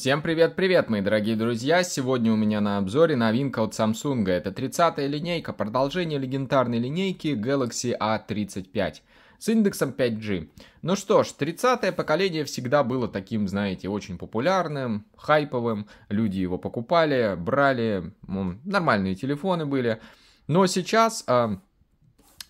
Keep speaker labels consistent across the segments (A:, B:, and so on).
A: Всем привет-привет, мои дорогие друзья! Сегодня у меня на обзоре новинка от Samsung. Это 30-я линейка, продолжение легендарной линейки Galaxy A35 с индексом 5G. Ну что ж, 30-е поколение всегда было таким, знаете, очень популярным, хайповым. Люди его покупали, брали, нормальные телефоны были. Но сейчас а,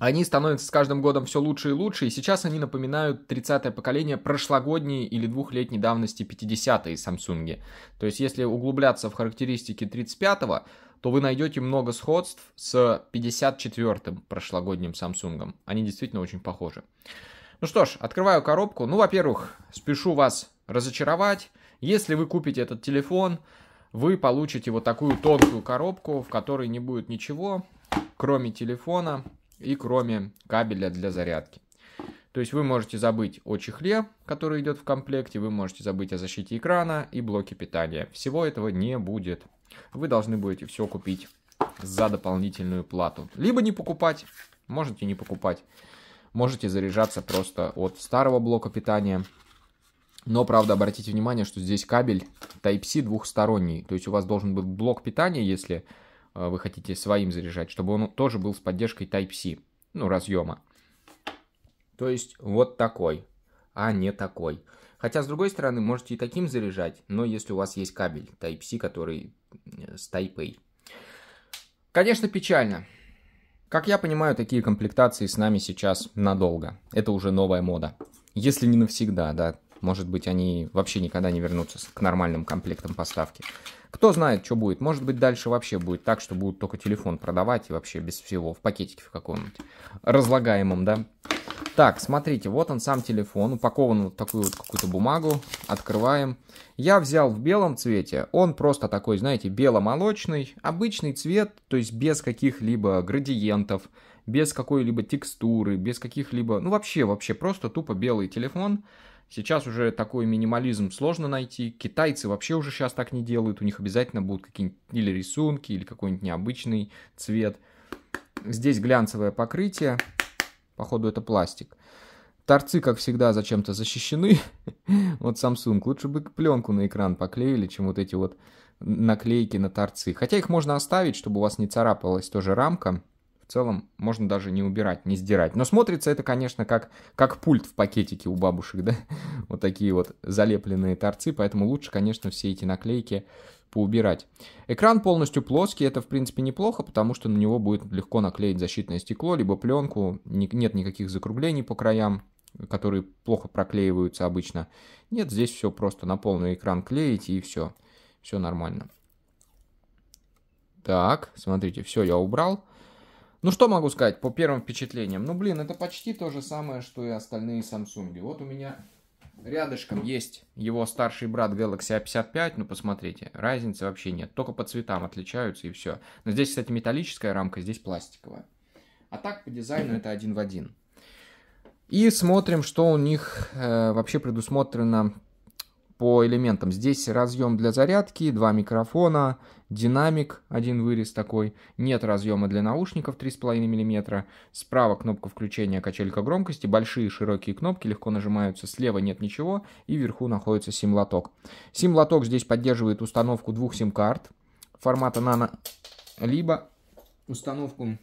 A: они становятся с каждым годом все лучше и лучше, и сейчас они напоминают 30-е поколение прошлогодней или двухлетней давности 50-е Samsung. То есть если углубляться в характеристики 35-го, то вы найдете много сходств с 54-м прошлогодним Samsung. Они действительно очень похожи. Ну что ж, открываю коробку. Ну, во-первых, спешу вас разочаровать. Если вы купите этот телефон, вы получите вот такую тонкую коробку, в которой не будет ничего, кроме телефона, и кроме кабеля для зарядки. То есть вы можете забыть о чехле, который идет в комплекте, вы можете забыть о защите экрана и блоке питания. Всего этого не будет. Вы должны будете все купить за дополнительную плату. Либо не покупать, можете не покупать. Можете заряжаться просто от старого блока питания. Но, правда, обратите внимание, что здесь кабель Type-C двухсторонний. То есть у вас должен быть блок питания, если Э, вы хотите своим заряжать, чтобы он тоже был с поддержкой Type-C, ну, разъема. То есть вот такой, а не такой. Хотя, с другой стороны, можете и таким заряжать, но если у вас есть кабель Type-C, который э, с Type-A. Конечно, печально. Как я понимаю, такие комплектации с нами сейчас надолго. Это уже новая мода. Если не навсегда, да, может быть, они вообще никогда не вернутся к нормальным комплектам поставки. Кто знает, что будет. Может быть, дальше вообще будет так, что будут только телефон продавать и вообще без всего, в пакетике в каком-нибудь разлагаемом, да. Так, смотрите, вот он сам телефон, упакован вот такую вот какую-то бумагу, открываем. Я взял в белом цвете, он просто такой, знаете, бело-молочный, обычный цвет, то есть без каких-либо градиентов, без какой-либо текстуры, без каких-либо, ну вообще, вообще, просто тупо белый телефон, Сейчас уже такой минимализм сложно найти. Китайцы вообще уже сейчас так не делают. У них обязательно будут какие-нибудь или рисунки, или какой-нибудь необычный цвет. Здесь глянцевое покрытие. Походу это пластик. Торцы, как всегда, зачем-то защищены. вот Samsung. Лучше бы пленку на экран поклеили, чем вот эти вот наклейки на торцы. Хотя их можно оставить, чтобы у вас не царапалась тоже рамка целом можно даже не убирать, не сдирать. Но смотрится это, конечно, как, как пульт в пакетике у бабушек, да? Вот такие вот залепленные торцы, поэтому лучше, конечно, все эти наклейки поубирать. Экран полностью плоский, это в принципе неплохо, потому что на него будет легко наклеить защитное стекло, либо пленку, нет никаких закруглений по краям, которые плохо проклеиваются обычно. Нет, здесь все просто на полный экран клеить и все, все нормально. Так, смотрите, все я убрал. Ну что могу сказать по первым впечатлениям? Ну блин, это почти то же самое, что и остальные Samsung. Вот у меня рядышком есть его старший брат Galaxy A55, ну посмотрите, разницы вообще нет, только по цветам отличаются и все. Но здесь, кстати, металлическая рамка, здесь пластиковая. А так по дизайну это один в один. И смотрим, что у них э, вообще предусмотрено по элементам. Здесь разъем для зарядки, два микрофона, динамик, один вырез такой. Нет разъема для наушников 3,5 мм. Справа кнопка включения качелька громкости. Большие широкие кнопки легко нажимаются. Слева нет ничего. И вверху находится сим-лоток. Сим-лоток здесь поддерживает установку двух сим-карт формата nano, либо установку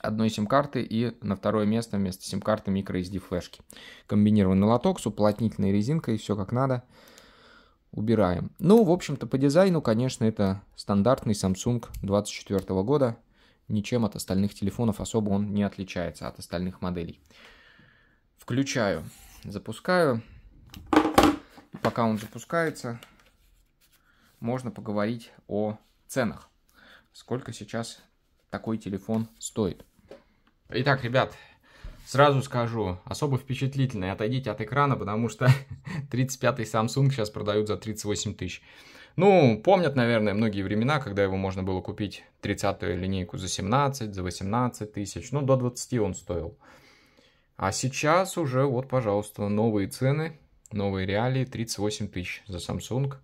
A: одной сим-карты и на второе место вместо сим-карты microSD флешки. Комбинированный лоток с уплотнительной резинкой, все как надо. Убираем. Ну, в общем-то, по дизайну, конечно, это стандартный Samsung 24 года. Ничем от остальных телефонов особо он не отличается от остальных моделей. Включаю, запускаю. И пока он запускается, можно поговорить о ценах. Сколько сейчас такой телефон стоит? Итак, ребят, сразу скажу, особо впечатлительные, отойдите от экрана, потому что 35-й Samsung сейчас продают за 38 тысяч. Ну, помнят, наверное, многие времена, когда его можно было купить 30-ю линейку за 17, за 18 тысяч, ну, до 20 он стоил. А сейчас уже, вот, пожалуйста, новые цены, новые реалии, 38 тысяч за Samsung,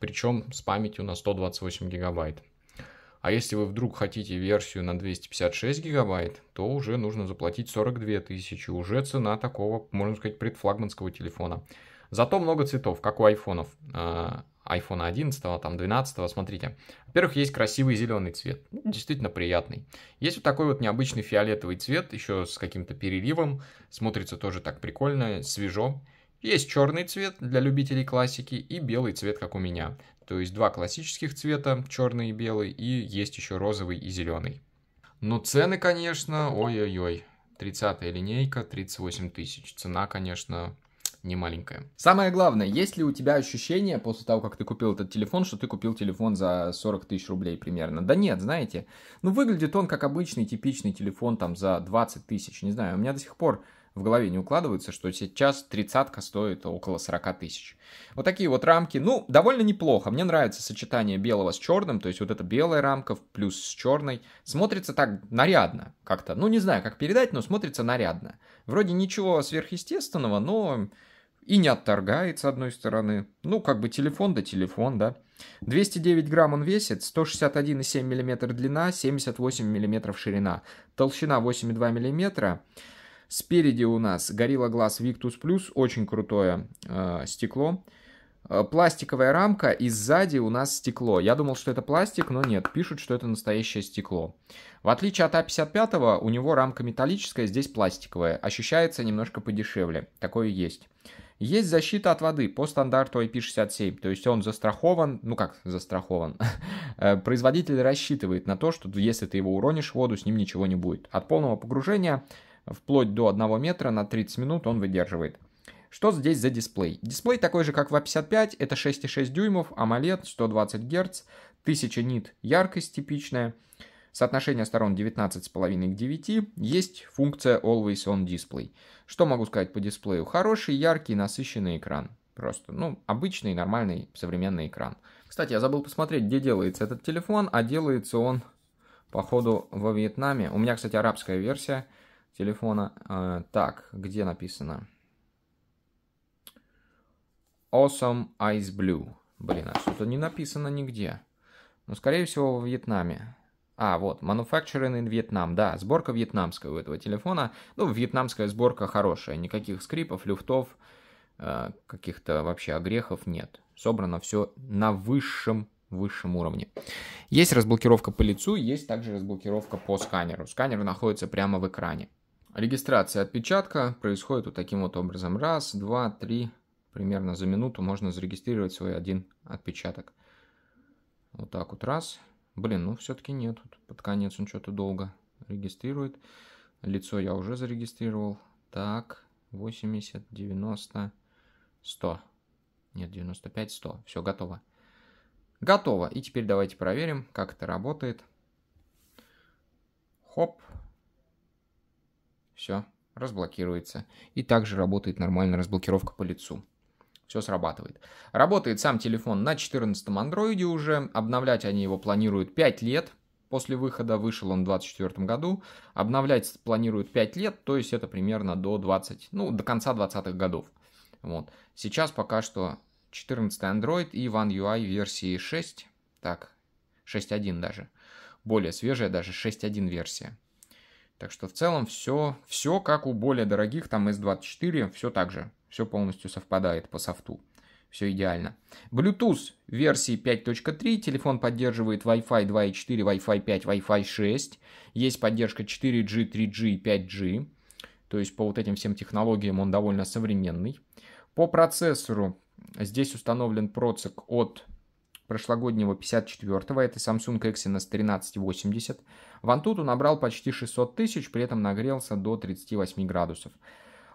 A: причем с памятью на 128 гигабайт. А если вы вдруг хотите версию на 256 гигабайт, то уже нужно заплатить 42 тысячи. Уже цена такого, можно сказать, предфлагманского телефона. Зато много цветов, как у айфонов. iPhone а, 11, там 12, смотрите. Во-первых, есть красивый зеленый цвет, ну, действительно приятный. Есть вот такой вот необычный фиолетовый цвет, еще с каким-то переливом, смотрится тоже так прикольно, свежо. Есть черный цвет для любителей классики и белый цвет, как у меня. То есть два классических цвета, черный и белый, и есть еще розовый и зеленый. Но цены, конечно, ой-ой-ой. 30-я линейка, 38 тысяч. Цена, конечно, не маленькая. Самое главное, есть ли у тебя ощущение после того, как ты купил этот телефон, что ты купил телефон за 40 тысяч рублей примерно? Да нет, знаете, ну выглядит он как обычный типичный телефон там за 20 тысяч, не знаю, у меня до сих пор в голове не укладывается, что сейчас тридцатка стоит около 40 тысяч. Вот такие вот рамки, ну, довольно неплохо. Мне нравится сочетание белого с черным, то есть вот эта белая рамка в плюс с черной. Смотрится так нарядно как-то. Ну, не знаю, как передать, но смотрится нарядно. Вроде ничего сверхъестественного, но и не отторгается, с одной стороны. Ну, как бы телефон да телефон, да. 209 грамм он весит, 161,7 мм длина, 78 мм ширина, толщина 8,2 мм. Спереди у нас Gorilla Glass Victus Plus, очень крутое э, стекло. Э, пластиковая рамка и сзади у нас стекло. Я думал, что это пластик, но нет, пишут, что это настоящее стекло. В отличие от А55, у него рамка металлическая, здесь пластиковая. Ощущается немножко подешевле, такое есть. Есть защита от воды по стандарту IP67, то есть он застрахован, ну как застрахован, э, производитель рассчитывает на то, что если ты его уронишь в воду, с ним ничего не будет. От полного погружения вплоть до 1 метра на 30 минут он выдерживает. Что здесь за дисплей? Дисплей такой же, как в A55, а это 6,6 дюймов, AMOLED, 120 Гц, 1000 нит яркость типичная, соотношение сторон 19,5 к 9, есть функция Always On Display. Что могу сказать по дисплею? Хороший, яркий, насыщенный экран. Просто, ну, обычный, нормальный, современный экран. Кстати, я забыл посмотреть, где делается этот телефон, а делается он, походу, во Вьетнаме. У меня, кстати, арабская версия – телефона. Э, так, где написано? Awesome Ice Blue. Блин, а что-то не написано нигде. Но, ну, скорее всего, во Вьетнаме. А, вот, Manufacturing in Vietnam, да, сборка вьетнамская у этого телефона. Ну, вьетнамская сборка хорошая, никаких скрипов, люфтов, э, каких-то вообще огрехов нет. Собрано все на высшем, высшем уровне. Есть разблокировка по лицу, есть также разблокировка по сканеру. Сканер находится прямо в экране. Регистрация отпечатка происходит вот таким вот образом. Раз, два, три, примерно за минуту можно зарегистрировать свой один отпечаток. Вот так вот раз. Блин, ну все-таки нет. Под конец он что-то долго регистрирует. Лицо я уже зарегистрировал. Так, 80, 90, 100. Нет, 95, 100. Все, готово. Готово. И теперь давайте проверим, как это работает. Хоп. Хоп. Все, разблокируется. И также работает нормально разблокировка по лицу. Все срабатывает. Работает сам телефон на 14-м андроиде уже. Обновлять они его планируют 5 лет. После выхода вышел он в 2024 году. Обновлять планируют 5 лет, то есть это примерно до 20, ну, до конца 20-х годов. Вот. Сейчас пока что 14 Android и One UI версии 6, так, 6.1 даже. Более свежая даже 6.1 версия. Так что в целом все, все как у более дорогих, там S24, все так же, все полностью совпадает по софту. Все идеально. Bluetooth версии 5.3, телефон поддерживает Wi-Fi 2.4, Wi-Fi 5, Wi-Fi 6. Есть поддержка 4G, 3G и 5G. То есть по вот этим всем технологиям он довольно современный. По процессору здесь установлен процик от прошлогоднего 54-го, это Samsung Exynos 1380. В Antutu набрал почти 600 тысяч, при этом нагрелся до 38 градусов.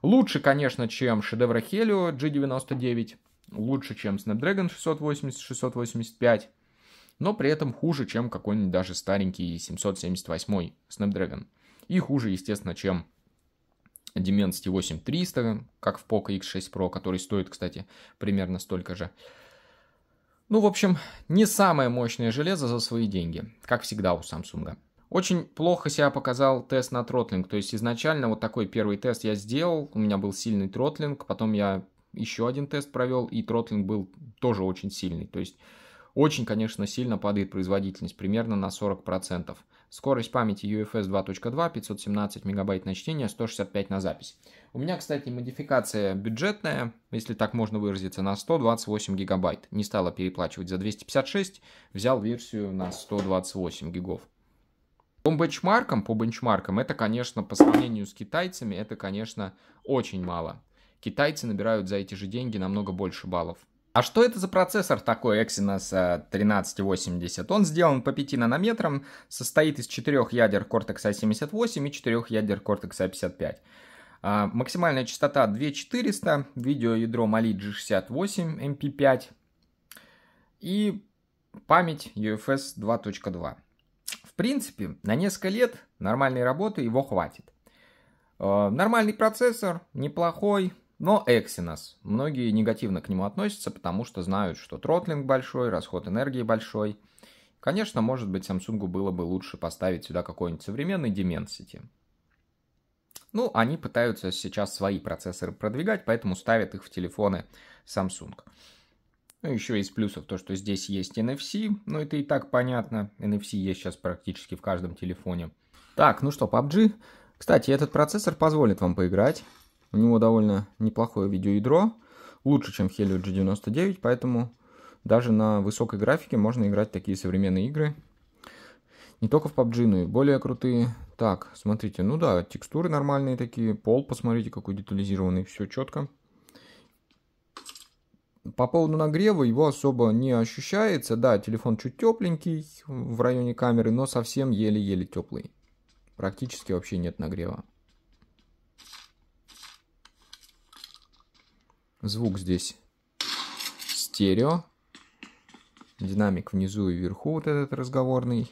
A: Лучше, конечно, чем шедевр Helio G99, лучше, чем Snapdragon 680, 685, но при этом хуже, чем какой-нибудь даже старенький 778 Snapdragon. И хуже, естественно, чем Dimensity 8300, как в Poco X6 Pro, который стоит, кстати, примерно столько же. Ну, в общем, не самое мощное железо за свои деньги, как всегда у Samsung. Очень плохо себя показал тест на тротлинг, то есть изначально вот такой первый тест я сделал, у меня был сильный тротлинг, потом я еще один тест провел, и тротлинг был тоже очень сильный, то есть очень, конечно, сильно падает производительность, примерно на 40%. Скорость памяти UFS 2.2, 517 мегабайт на чтение, 165 на запись. У меня, кстати, модификация бюджетная, если так можно выразиться, на 128 гигабайт. Не стала переплачивать за 256, взял версию на 128 гигов. По бенчмаркам, по бенчмаркам, это, конечно, по сравнению с китайцами, это, конечно, очень мало. Китайцы набирают за эти же деньги намного больше баллов. А что это за процессор такой Exynos 1380? Э, Он сделан по 5 нанометрам, состоит из 4 ядер Cortex-A78 а и 4 ядер Cortex-A55. А а, максимальная частота 2400, видеоядро Mali G68 MP5 и память UFS 2.2. В принципе, на несколько лет нормальной работы его хватит. Э, нормальный процессор, неплохой, но Exynos. Многие негативно к нему относятся, потому что знают, что тротлинг большой, расход энергии большой. Конечно, может быть, Samsung было бы лучше поставить сюда какой-нибудь современный Dimensity. Ну, они пытаются сейчас свои процессоры продвигать, поэтому ставят их в телефоны Samsung. Ну, еще из плюсов то, что здесь есть NFC, но ну, это и так понятно. NFC есть сейчас практически в каждом телефоне. Так, ну что, PUBG. Кстати, этот процессор позволит вам поиграть. У него довольно неплохое видеоядро, лучше, чем Helio G99, поэтому даже на высокой графике можно играть такие современные игры. Не только в PUBG, но и более крутые. Так, смотрите, ну да, текстуры нормальные такие, пол, посмотрите, какой детализированный, все четко. По поводу нагрева его особо не ощущается. Да, телефон чуть тепленький в районе камеры, но совсем еле-еле теплый. Практически вообще нет нагрева. Звук здесь стерео. Динамик внизу и вверху вот этот разговорный.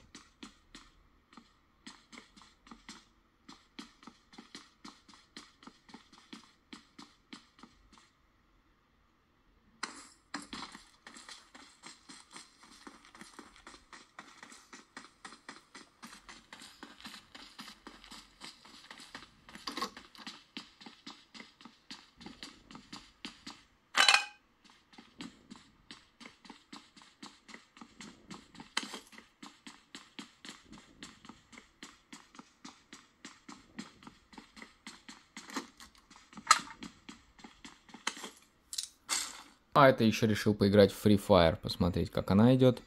A: А это еще решил поиграть в Free Fire, посмотреть, как она идет.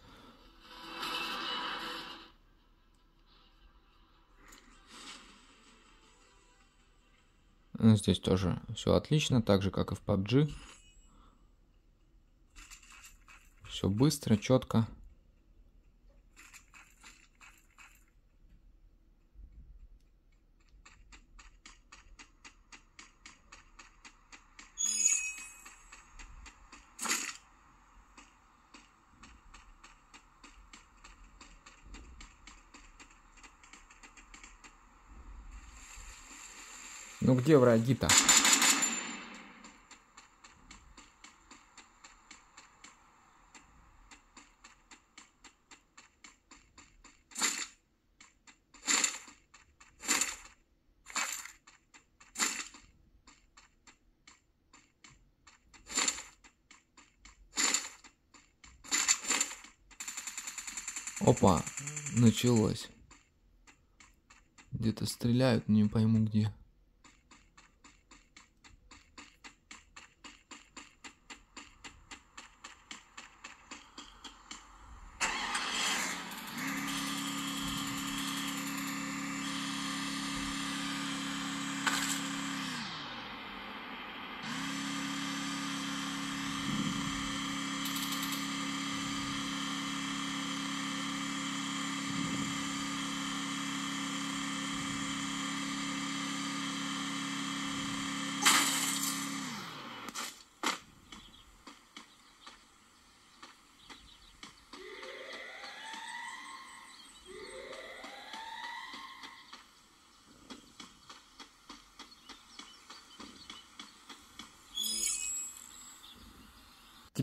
A: Здесь тоже все отлично, так же, как и в PUBG. Все быстро, четко. Ну где враги-то? Опа, началось. Где-то стреляют, не пойму где.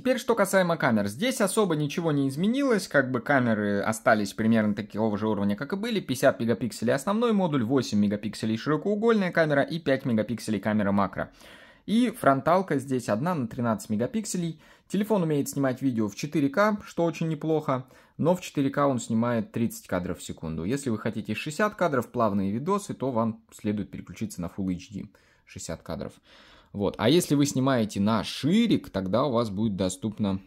A: Теперь, что касаемо камер. Здесь особо ничего не изменилось, как бы камеры остались примерно такого же уровня, как и были. 50 мегапикселей основной модуль, 8 мегапикселей широкоугольная камера и 5 мегапикселей камера макро. И фронталка здесь одна на 13 мегапикселей. Телефон умеет снимать видео в 4К, что очень неплохо, но в 4К он снимает 30 кадров в секунду. Если вы хотите 60 кадров, плавные видосы, то вам следует переключиться на Full HD 60 кадров. Вот. А если вы снимаете на ширик, тогда у вас будет доступно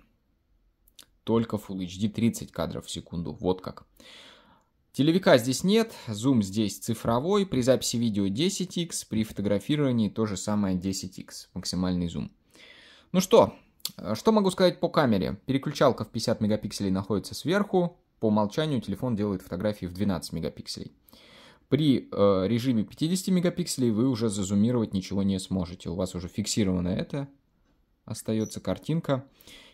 A: только Full HD 30 кадров в секунду. Вот как. Телевика здесь нет, зум здесь цифровой, при записи видео 10x, при фотографировании то же самое 10x, максимальный зум. Ну что, что могу сказать по камере? Переключалка в 50 мегапикселей находится сверху, по умолчанию телефон делает фотографии в 12 мегапикселей. При э, режиме 50 мегапикселей вы уже зазумировать ничего не сможете. У вас уже фиксировано это. Остается картинка.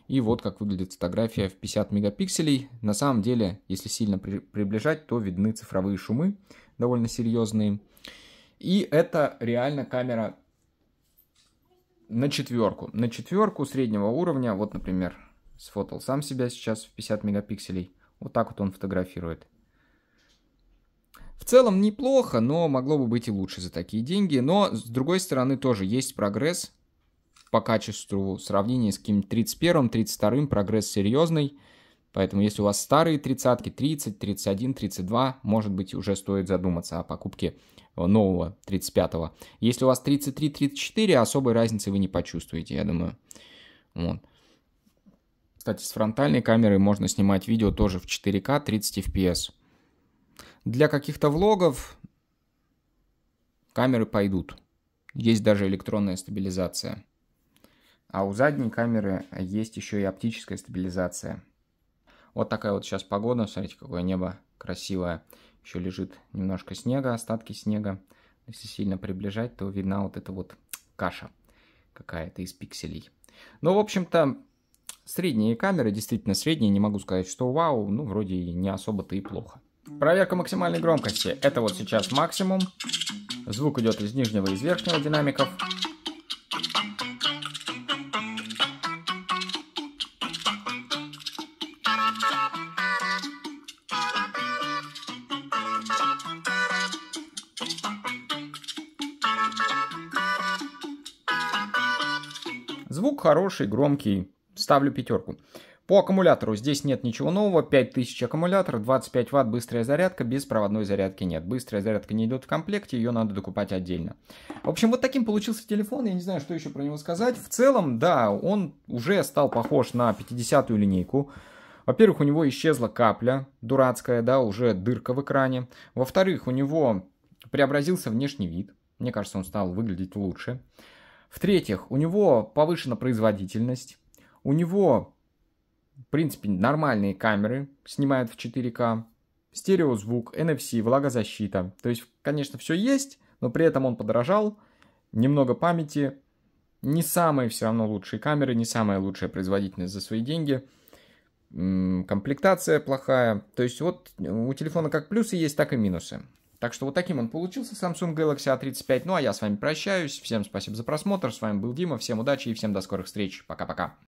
A: И вот как выглядит фотография в 50 мегапикселей. На самом деле, если сильно при приближать, то видны цифровые шумы, довольно серьезные. И это реально камера на четверку. На четверку среднего уровня, вот, например, сфотал сам себя сейчас в 50 мегапикселей. Вот так вот он фотографирует. В целом неплохо, но могло бы быть и лучше за такие деньги. Но, с другой стороны, тоже есть прогресс по качеству в сравнении с каким-нибудь 31-м, 32-м. Прогресс серьезный. Поэтому, если у вас старые тридцатки, 30, 31, 32, может быть, уже стоит задуматься о покупке нового 35-го. Если у вас 33, 34, особой разницы вы не почувствуете, я думаю. Вот. Кстати, с фронтальной камерой можно снимать видео тоже в 4К 30 FPS. Для каких-то влогов камеры пойдут. Есть даже электронная стабилизация. А у задней камеры есть еще и оптическая стабилизация. Вот такая вот сейчас погода. Смотрите, какое небо красивое. Еще лежит немножко снега, остатки снега. Если сильно приближать, то видна вот эта вот каша какая-то из пикселей. Ну, в общем-то, средние камеры, действительно средние, не могу сказать, что вау, ну, вроде не особо-то и плохо. Проверка максимальной громкости. Это вот сейчас максимум. Звук идет из нижнего и из верхнего динамиков. Звук хороший, громкий. Ставлю пятерку. По аккумулятору здесь нет ничего нового, 5000 аккумулятор, 25 ватт быстрая зарядка, без проводной зарядки нет. Быстрая зарядка не идет в комплекте, ее надо докупать отдельно. В общем, вот таким получился телефон, я не знаю, что еще про него сказать. В целом, да, он уже стал похож на 50-ю линейку. Во-первых, у него исчезла капля дурацкая, да, уже дырка в экране. Во-вторых, у него преобразился внешний вид. Мне кажется, он стал выглядеть лучше. В-третьих, у него повышена производительность. У него в принципе, нормальные камеры снимают в 4К. Стереозвук, NFC, влагозащита. То есть, конечно, все есть, но при этом он подорожал. Немного памяти. Не самые все равно лучшие камеры, не самая лучшая производительность за свои деньги. Комплектация плохая. То есть вот э, у телефона как плюсы есть, так и минусы. Так что вот таким он получился, Samsung Galaxy A35. Ну а я с вами прощаюсь. Всем спасибо за просмотр. С вами был Дима. Всем удачи и всем до скорых встреч. Пока-пока.